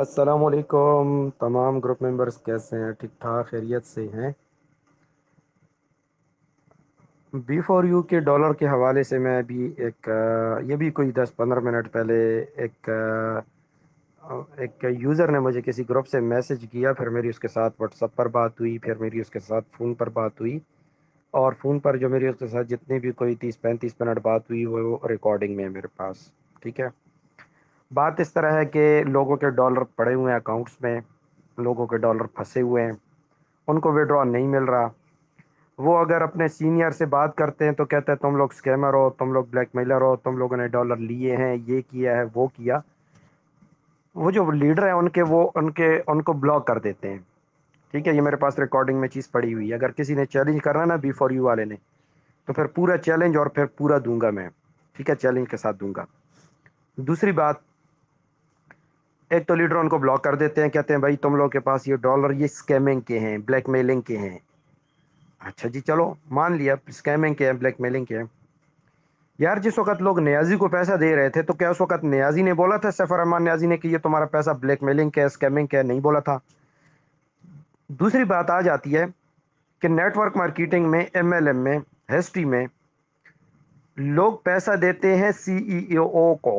असलकुम तमाम group members कैसे हैं ठीक ठाक खैरियत से हैं बी फॉर यू के डॉलर के हवाले से मैं अभी एक ये भी कोई दस पंद्रह मिनट पहले एक एक यूज़र ने मुझे किसी ग्रुप से मैसेज किया फिर मेरी उसके साथ व्हाट्सअप पर बात हुई फिर मेरी उसके साथ फ़ोन पर बात हुई और फ़ोन पर जो मेरी उसके साथ जितनी भी कोई तीस पैंतीस मिनट बात हुई वो रिकॉर्डिंग में मेरे पास ठीक है बात इस तरह है कि लोगों के डॉलर पड़े हुए हैं अकाउंट्स में लोगों के डॉलर फंसे हुए हैं उनको विड्रॉ नहीं मिल रहा वो अगर अपने सीनियर से बात करते हैं तो कहते हैं तुम लोग स्कैमर हो तुम लोग ब्लैकमेलर हो तुम लोगों ने डॉलर लिए हैं ये किया है वो किया वो जो लीडर हैं उनके वो उनके उनको ब्लॉक कर देते हैं ठीक है ये मेरे पास रिकॉर्डिंग में चीज़ पड़ी हुई है अगर किसी ने चैलेंज करना ना बी फॉर यू वाले ने तो फिर पूरा चैलेंज और फिर पूरा दूंगा मैं ठीक है चैलेंज के साथ दूंगा दूसरी बात एक तो लीडर उनको ब्लॉक कर देते हैं कहते हैं भाई तुम लोग के पास ये डॉलर ये स्कैमिंग के हैं ब्लैक मेलिंग के हैं अच्छा जी चलो मान लिया स्कैमिंग के हैं ब्लैक मेलिंग के हैं यार जिस वक्त लोग न्याजी को पैसा दे रहे थे तो क्या उस वक्त न्याजी ने बोला था सफ़र रहमान न्याजी ने कि ये तुम्हारा पैसा ब्लैक मेलिंग है स्कैमिंग का है नहीं बोला था दूसरी बात आ जाती है कि नेटवर्क मार्केटिंग में एम में हिस्ट्री में लोग पैसा देते हैं सीईओ e को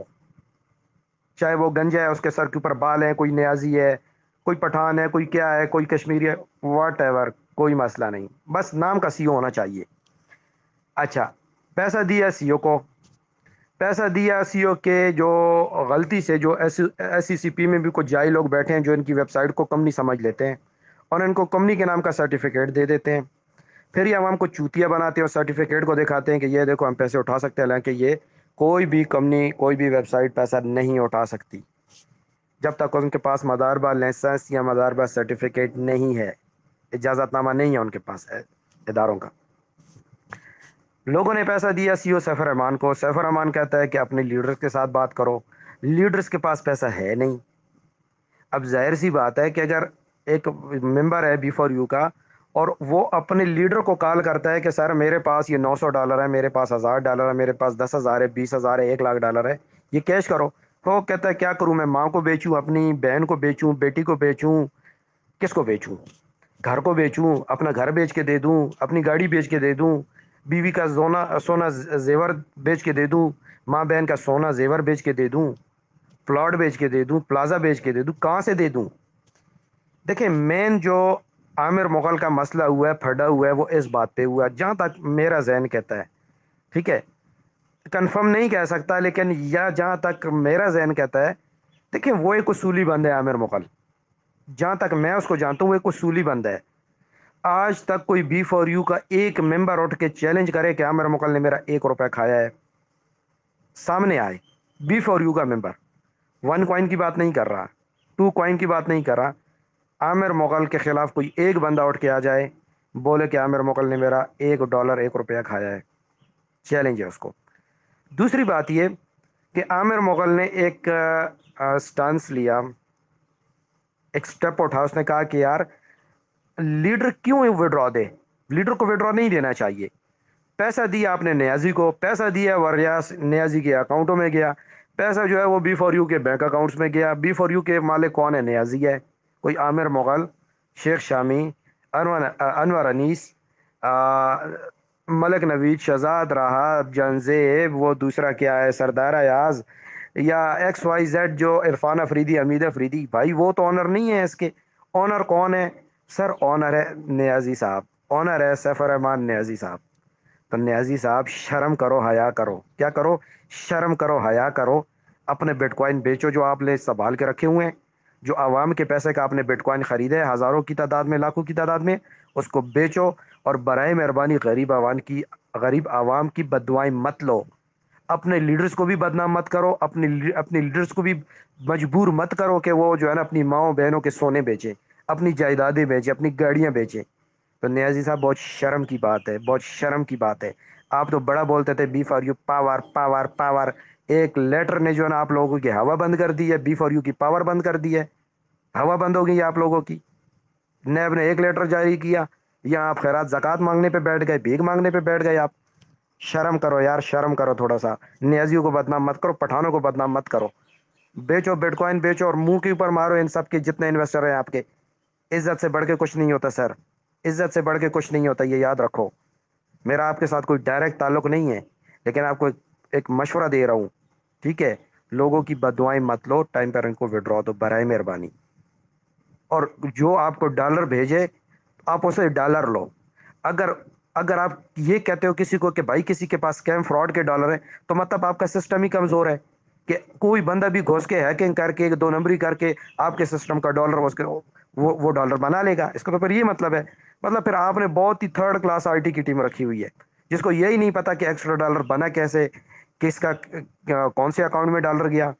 चाहे वो गंजा है उसके सर के ऊपर बाल है कोई न्याजी है कोई पठान है कोई क्या है कोई कश्मीरी है वट एवर कोई मसला नहीं बस नाम का ओ होना चाहिए अच्छा पैसा दिया सीओ को पैसा दिया ओ के जो गलती से जो एस सी पी में भी कुछ जाए लोग बैठे हैं जो इनकी वेबसाइट को कंपनी समझ लेते हैं और इनको कंपनी के नाम का सर्टिफिकेट दे देते हैं फिर ये आवाम को चूतिया बनाते हैं और सर्टिफिकेट को दिखाते हैं कि ये देखो हम पैसे उठा सकते हैं हालांकि ये कोई भी कंपनी कोई भी वेबसाइट पैसा नहीं उठा सकती जब तक उनके पास मदारबा लाइसेंस या मदारबा सर्टिफिकेट नहीं है इजाज़तनामा नहीं है उनके पास इदारों का लोगों ने पैसा दिया सी ओ सैफर रहमान को सैफर रहमान कहता है कि अपने लीडर्स के साथ बात करो लीडर्स के पास पैसा है नहीं अब जाहिर सी बात है कि अगर एक मेंबर है बी फॉर यू का और वो अपने लीडर को कॉल करता है कि सर मेरे पास ये 900 डॉलर है मेरे पास हज़ार डॉलर है मेरे पास दस हज़ार है बीस हज़ार है एक लाख डॉलर है ये कैश करो तो वो कहता है क्या करूँ मैं माँ को बेचूँ अपनी बहन को बेचूँ बेटी को बेचूँ किसको बेचूँ घर को बेचूँ अपना घर बेच के दे दूँ अपनी गाड़ी बेच के दे दूँ बीवी का सोना सोना जेवर बेच के दे दूँ माँ बहन का सोना जेवर बेच के दे दूँ प्लॉट बेच के दे दूँ प्लाजा बेच के दे दूँ कहाँ से दे दूँ देखें मेन जो आमिर मुग़ल का मसला हुआ है फटा हुआ है वो इस बात पे हुआ जहाँ तक मेरा जहन कहता है ठीक है कंफर्म नहीं कह सकता लेकिन यह जहाँ तक मेरा जहन कहता है देखिए वो एक उसूली बंद है आमिर मुग़ल जहाँ तक मैं उसको जानता हूँ वो एक उसूली बंद है आज तक कोई बी फॉर यू का एक मेंबर उठ के चैलेंज करे कि आमिर मुग़ल ने मेरा एक रुपया खाया है सामने आए बी फॉर यू का मेम्बर वन कॉइन की बात नहीं कर रहा टू कॉइन की बात नहीं कर रहा आमिर मुग़ल के ख़िलाफ़ कोई एक बंदा उठ के आ जाए बोले कि आमिर मुग़ल ने मेरा एक डॉलर एक रुपया खाया है चैलेंज है उसको दूसरी बात ये कि आमिर मुग़ल ने एक स्टांस लिया एक स्टेप उठा उसने कहा कि यार लीडर क्यों विड्रॉ दे लीडर को विड्रॉ नहीं देना चाहिए पैसा दिया आपने न्याजी को पैसा दिया वरियास न्याजी के अकाउंटों में गया पैसा जो है वो बी फॉर यू के बैंक अकाउंट्स में गया बी फॉर यू के मालिक कौन है न्याजी है कोई आमिर मुग़ल शेख शामी अनवर अनवर अनीस मलिक मलक नवीद शहजाद राहत जनजेब वो दूसरा क्या है सरदार अयाज या एक्स वाई जेड जो इरफान अफरीदी हमीद अफरीदी भाई वो तो ऑनर नहीं है इसके ऑनर कौन है सर ऑनर है न्याजी साहब ऑनर है सैफर रहमान न्याजी साहब तो न्याजी साहब शर्म करो हया करो क्या करो शर्म करो हया करो अपने बिटकॉइन बेचो जो आपने संभाल के रखे हुए हैं जो आवाम के पैसे का आपने बिटकॉइन ख़रीदा है हज़ारों की तादाद में लाखों की तादाद में उसको बेचो और बर मेहरबानी गरीब आवाम की गरीब आवाम की बदवाएँ मत लो अपने लीडर्स को भी बदनाम मत करो अपने अपने लीडर्स को भी मजबूर मत करो कि वो जो है ना अपनी माओ बहनों के सोने बेचें अपनी जायदादें बेचें अपनी गाड़ियाँ बेचें तो न्याजी साहब बहुत शर्म की बात है बहुत शर्म की बात है आप तो बड़ा बोलते थे B for U power power power एक लेटर ने जो है ना आप लोगों की हवा बंद कर दी है बी फॉर यू की पावर बंद कर दी है हवा बंद हो गई आप लोगों की नैब ने एक लेटर जारी किया या आप खैरात जक़ात मांगने पे बैठ गए भीख मांगने पे बैठ गए आप शर्म करो यार शर्म करो थोड़ा सा न्याजियों को बदनाम मत करो पठानों को बदनाम मत करो बेचो बिटकॉइन बेचो और मुंह के ऊपर मारो इन सब के जितने इन्वेस्टर हैं आपके इज्जत से बढ़ के कुछ नहीं होता सर इज्जत से बढ़ के कुछ नहीं होता ये याद रखो मेरा आपके साथ कोई डायरेक्ट ताल्लुक नहीं है लेकिन आपको एक, एक मशवरा दे रहा हूँ ठीक है लोगों की बदुआएं मत लो टाइम पर इनको विड्रॉ दो बर मेहरबानी और जो आपको डॉलर भेजे आप उसे डॉलर लो अगर अगर आप ये कहते हो किसी को कि भाई किसी के पास स्कैम फ्रॉड के डॉलर हैं तो मतलब आपका सिस्टम ही कमज़ोर है कि कोई बंदा भी घुस के हैकिंग करके एक दो नंबरी करके आपके सिस्टम का डॉलर उसके वो वो डॉलर बना लेगा इसका तो ये मतलब है मतलब फिर आपने बहुत ही थर्ड क्लास आईटी की टीम रखी हुई है जिसको यही नहीं पता कि एक्स्ट्रा डॉलर बना कैसे किसका कौन से अकाउंट में डॉलर गया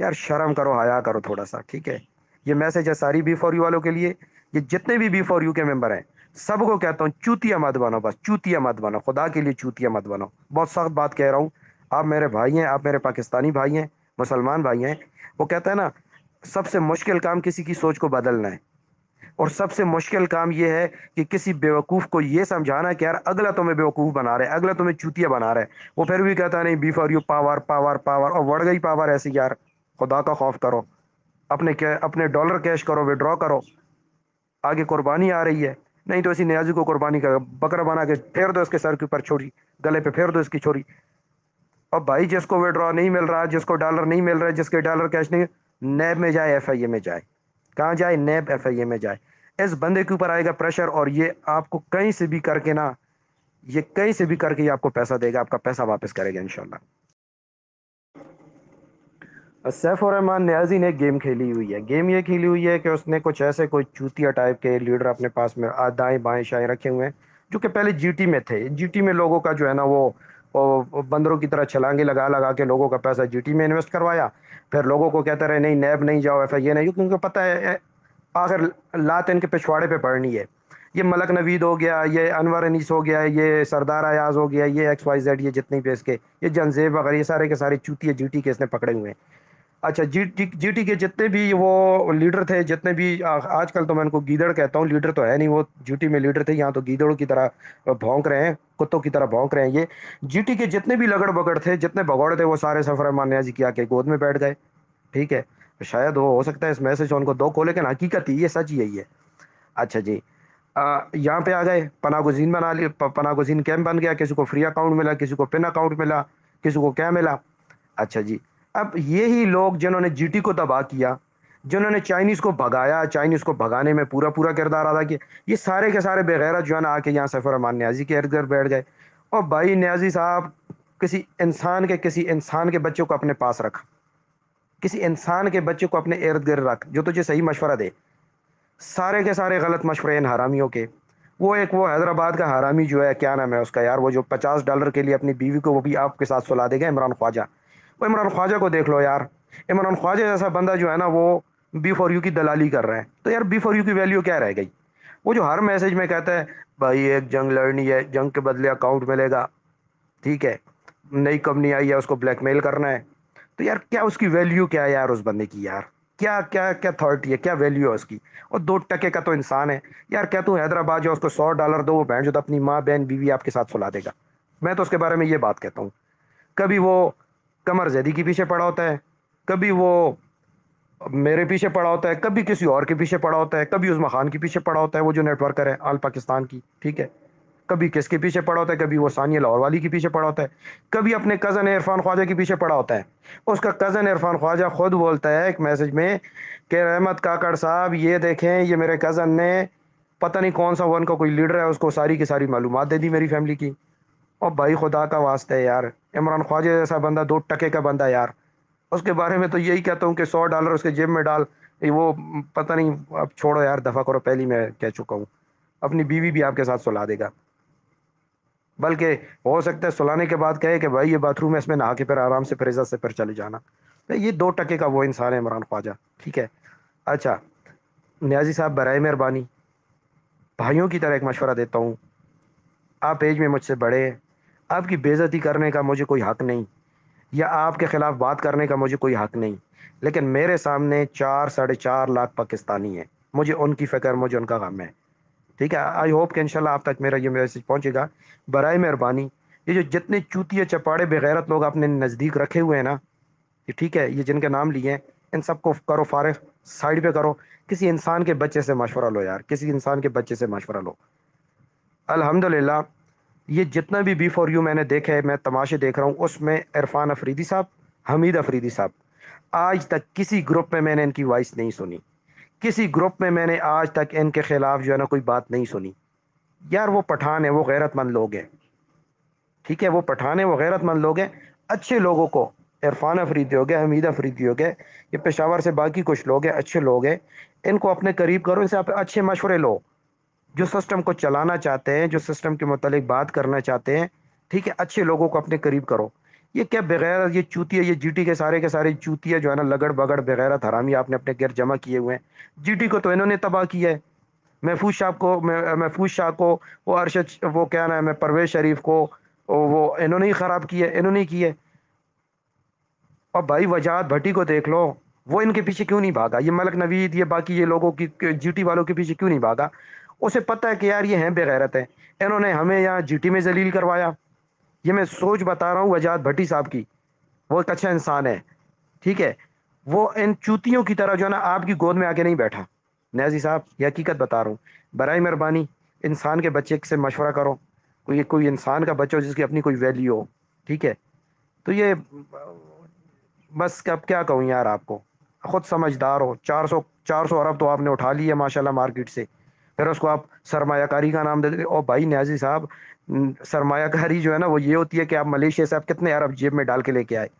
यार शर्म करो हया करो थोड़ा सा ठीक है ये मैसेज है सारी बी फॉर यू वालों के लिए ये जितने भी बी फॉर यू के मेंबर हैं सबको कहता हूँ चूतिया मत बनो बस चूतिया मत बनो खुदा के लिए चूतिया मत बनो बहुत सख्त बात कह रहा हूँ आप मेरे भाई हैं आप मेरे पाकिस्तानी भाई हैं मुसलमान भाई हैं वो कहते हैं ना सबसे मुश्किल काम किसी की सोच को बदलना है और सबसे मुश्किल काम यह है कि किसी बेवकूफ़ को यह समझाना कि यार अगला तुम्हें बेवकूफ़ बना रहा है अगला तुम्हें चूतिया बना रहा है वो फिर भी कहता नहीं B for U power power power और बढ़ गई पावर ऐसी यार खुदा का खौफ करो अपने अपने डॉलर कैश करो विड्रॉ करो आगे कुर्बानी आ रही है नहीं तो इसी न्याजी को कुर्बानी कर बकरा बना के फेर दो इसके सर के ऊपर छोड़ी गले पे फेर दो इसकी छोरी और भाई जिसको विड्रॉ नहीं मिल रहा जिसको डॉलर नहीं मिल रहा जिसके डॉलर कैश नहीं नैब में जाए एफ में जाए कहाँ जाए नैब एफ आई ए में जाए इस बंदे के ऊपर आएगा प्रेशर और ये आपको कहीं से भी करके ना ये कहीं से भी करके ये आपको पैसा देगा आपका पैसा वापस करेगा इनशाला सैफुर रहमान न्याजी ने गेम खेली हुई है गेम ये खेली हुई है कि उसने कुछ ऐसे कोई चूतिया टाइप के लीडर अपने पास में दाएं बाएं शाएं रखे हुए हैं जो कि पहले जीटी में थे जीटी में लोगों का जो है ना वो बंदरों की तरह छलांगे लगा लगा के लोगों का पैसा जीटी में इन्वेस्ट करवाया फिर लोगों को कहता रहे नहीं नैब नहीं जाओ एफ आई ये नहीं क्योंकि पता है आखिर लात इनके पिछवाड़े पे पड़नी है ये मलक नवीद हो गया ये अनवर अनीस हो गया ये सरदार आयाज हो गया ये एक्स वाई जेड ये जितने भी इसके ये जनजेब वगैरह ये सारे के सारे चूती है जूटी के इसने पकड़े हुए हैं अच्छा जी टी जी टी के जितने भी वो लीडर थे जितने भी आजकल तो मैं उनको गीदड़ कहता हूँ लीडर तो है नहीं वो जीटी में लीडर थे यहाँ तो गीदड़ों की तरह भौंक रहे हैं कुत्तों की तरह भौंक रहे हैं ये जीटी के जितने भी लगड़ बगड़ थे जितने भगौड़े थे वो सारे सफर मान्या जी की आके गोद में बैठ गए ठीक है शायद वो हो सकता है इस मैसेज उनको दो को लेकिन हकीकत ही ये सच यही है अच्छा जी यहाँ पे आ गए पनागुजीन बना लिए पना पनागुजीन कैम बन गया किसी को फ्री अकाउंट मिला किसी को पिन अकाउंट मिला किसी को क्या मिला अच्छा जी अब ये ही लोग जिन्होंने जीटी को तबाह किया जिन्होंने चाइनीज़ को भगाया चाइनीज़ को भगाने में पूरा पूरा किरदार अदा किया ये सारे के सारे बेगैरत जो है ना आके यहाँ सफ़र रमान न्याजी के इर्द बैठ गए और भाई न्याजी साहब किसी इंसान के किसी इंसान के बच्चे को अपने पास रख किसी इंसान के बच्चे को अपने इर्द गिर्द रख जो तुझे सही मशवरा दे सारे के सारे गलत मशवरे इन हरामियों के वो एक वो हैदराबाद का हरामी जो है क्या नाम है उसका यार वो जो पचास डॉलर के लिए अपनी बीवी को वो भी आपके साथ सुला देगा इमरान ख्वाजा वो इमरान ख्वाजा को देख लो यार इमरान ख्वाजा जैसा बंदा जो है ना वो बी फॉर यू की दलाली कर रहे हैं तो यार बी फॉर यू की वैल्यू क्या रह गई वो जो हर मैसेज में कहता है भाई एक जंग लड़नी है जंग के बदले अकाउंट मिलेगा ठीक है नई कंपनी आई है उसको ब्लैकमेल करना है तो यार क्या उसकी वैल्यू क्या है यार उस बंदे की यार क्या क्या क्या अथॉरिटी है क्या वैल्यू है उसकी और दो टके का तो इंसान है यार क्या तू हैदराबाद जाओ उसको सौ डॉलर दो वो बहन जो तो अपनी माँ बहन बीवी आपके साथ सुला देगा मैं तो उसके बारे में ये बात कहता हूँ कभी वो कमर जैदी के पीछे पड़ा होता है कभी वो मेरे पीछे पड़ा होता है कभी किसी और के पीछे पड़ा होता है कभी उस्मा खान के पीछे पड़ा होता है वो जो नेटवर्कर है आल पाकिस्तान की ठीक है कभी किसके पीछे पड़ा होता है कभी वो सानिया लाहौर वाली के पीछे पड़ा होता है कभी अपने कज़न इरफान ख्वाजा के पीछे पड़ा होता है उसका कज़न इरफान ख्वाजा खुद बोलता है एक मैसेज में कि रहमत काकड़ साहब ये देखें ये मेरे कज़न ने पता नहीं कौन सा वन का कोई लीडर है उसको सारी की सारी मालूम दे दी मेरी फैमिली की और भाई खुदा का वास्ता है यार इमरान ख्वाजा जैसा बंदा दो टके का बंदा यार उसके बारे में तो यही कहता हूँ कि सौ डॉलर उसके जेब में डाल वो पता नहीं अब छोड़ो यार दफ़ा करो पहली मैं कह चुका हूँ अपनी बीवी भी आपके साथ सुला देगा बल्कि हो सकता है सुलाने के बाद कहे कि भाई ये बाथरूम है इसमें नहा के फिर आराम से फिर इज्जत से फिर चले जाना तो ये दो टके का वो इंसान है इमरान ख्वाजा ठीक है अच्छा न्याजी साहब बर मेहरबानी भाइयों की तरह एक मशवरा देता हूँ आप एज में मुझसे बड़े हैं आपकी बेज़ती करने का मुझे कोई हक़ नहीं या आपके ख़िलाफ़ बात करने का मुझे कोई हक़ नहीं लेकिन मेरे सामने चार साढ़े चार लाख पाकिस्तानी हैं मुझे उनकी फ़िक्र मुझे उनका गम है ठीक है आई होप कि इंशाल्लाह आप तक मेरा ये मैसेज पहुंचेगा बर मेहरबानी ये जो जितने है चपाड़े बेगैरत लोग अपने नज़दीक रखे हुए हैं ना ये ठीक है ये जिनके नाम लिए हैं इन सबको करो फारे साइड पे करो किसी इंसान के बच्चे से मशवरा लो यार किसी इंसान के बच्चे से मशवरा लो अल्हम्दुलिल्लाह ये जितना भी बी फॉर यू मैंने देखा है मैं तमाशे देख रहा हूँ उसमें इरफान अफरीदी साहब हमीद अफरीदी साहब आज तक किसी ग्रुप में मैंने इनकी वॉइस नहीं सुनी किसी ग्रुप में मैंने आज तक इनके ख़िलाफ़ जो है ना कोई बात नहीं सुनी यार वो पठान है वो गैरतमंद लोग हैं ठीक है वो पठान है वो गैरतमंद लोग हैं अच्छे लोगों को इरफान अफरीदी हो गए हमीद अफरीदी हो गए ये पेशावर से बाकी कुछ लोग हैं अच्छे लोग हैं इनको अपने करीब करो इनसे आप अच्छे मशवरे लो जो सिस्टम को चलाना चाहते हैं जो सिस्टम के मतलब बात करना चाहते हैं ठीक है अच्छे लोगों को अपने करीब करो ये क्या बगैर ये चूतिया ये जीटी के सारे के सारे चूतिया जो है ना लगड़ बगड़ बगैर हरामी आपने अपने घर जमा किए हुए हैं जीटी को तो इन्होंने तबाह किया है महफूज शाह को महफूज शाह को वो अरशद वो क्या नाम है परवेज शरीफ को वो इन्होंने ही ख़राब किया इन्होंने ही किए और भाई वजाहत भट्टी को देख लो वो इनके पीछे क्यों नहीं भागा ये मलक नवीद ये बाकी ये लोगों की जीटी वालों के पीछे क्यों नहीं भागा उसे पता है कि यार ये हैं बेगैरत हैं इन्होंने हमें यहाँ जीटी में जलील करवाया ये मैं सोच बता रहा हूँ वजाद भट्टी साहब की वो एक अच्छा इंसान है ठीक है वो इन चूतियों की तरह जो है ना आपकी गोद में आके नहीं बैठा न्याजी साहब ये हकीकत बता रहा हूँ बर मेहरबानी इंसान के बच्चे से मशवरा करो कोई कोई इंसान का बच्चा हो जिसकी अपनी कोई वैल्यू हो ठीक है तो ये बस अब क्या कहूँ यार आपको खुद समझदार हो चार सौ चार सौ अरब तो आपने उठा लिए माशाल्लाह मार्केट से फिर उसको आप सरमाकारी का नाम दे देते और भाई न्याजी साहब सरमाकारी जो है ना वो ये होती है कि आप मलेशिया से आप कितने अरब जेब में डाल के लेके आए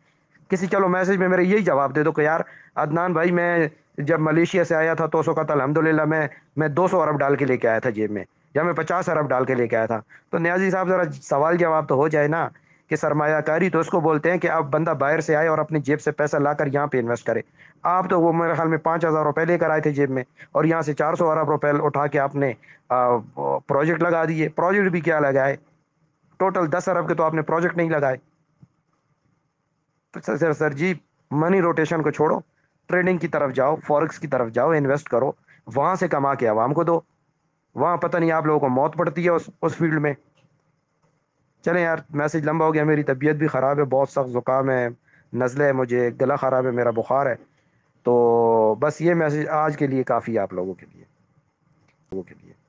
किसी चलो मैसेज में मेरे यही जवाब दे दो कि यार अदनान भाई मैं जब मलेशिया से आया था तो उसका अलहमदिल्ला मैं मैं दो सौ अरब डाल के लेके आया था जेब में या मैं पचास अरब डाल के लेके आया था तो न्याजी साहब ज़रा सवाल जवाब तो हो जाए ना कि सरमाकारी तो उसको बोलते हैं कि आप बंदा बाहर से आए और अपनी जेब से पैसा ला कर यहाँ पर इन्वेस्ट करे आप तो वो मेरे ख्याल में पाँच हज़ार रुपये लेकर आए थे जेब में और यहाँ से चार सौ अरब रुपये उठा के आपने प्रोजेक्ट लगा दिए प्रोजेक्ट भी क्या लगाए टोटल दस अरब के तो आपने प्रोजेक्ट नहीं लगाए तो sir sir sir ji money rotation को छोड़ो ट्रेडिंग की तरफ जाओ फॉरेक्स की तरफ जाओ इन्वेस्ट करो वहाँ से कमा के आवाम को दो वहाँ पता नहीं आप लोगों को मौत पड़ती है उस उस फील्ड में चले यार मैसेज लंबा हो गया मेरी तबीयत भी ख़राब है बहुत सख्त ज़ुकाम है नज़ले है मुझे गला ख़राब है मेरा बुखार है तो बस ये मैसेज आज के लिए काफ़ी आप लोगों के लिए लोगों के लिए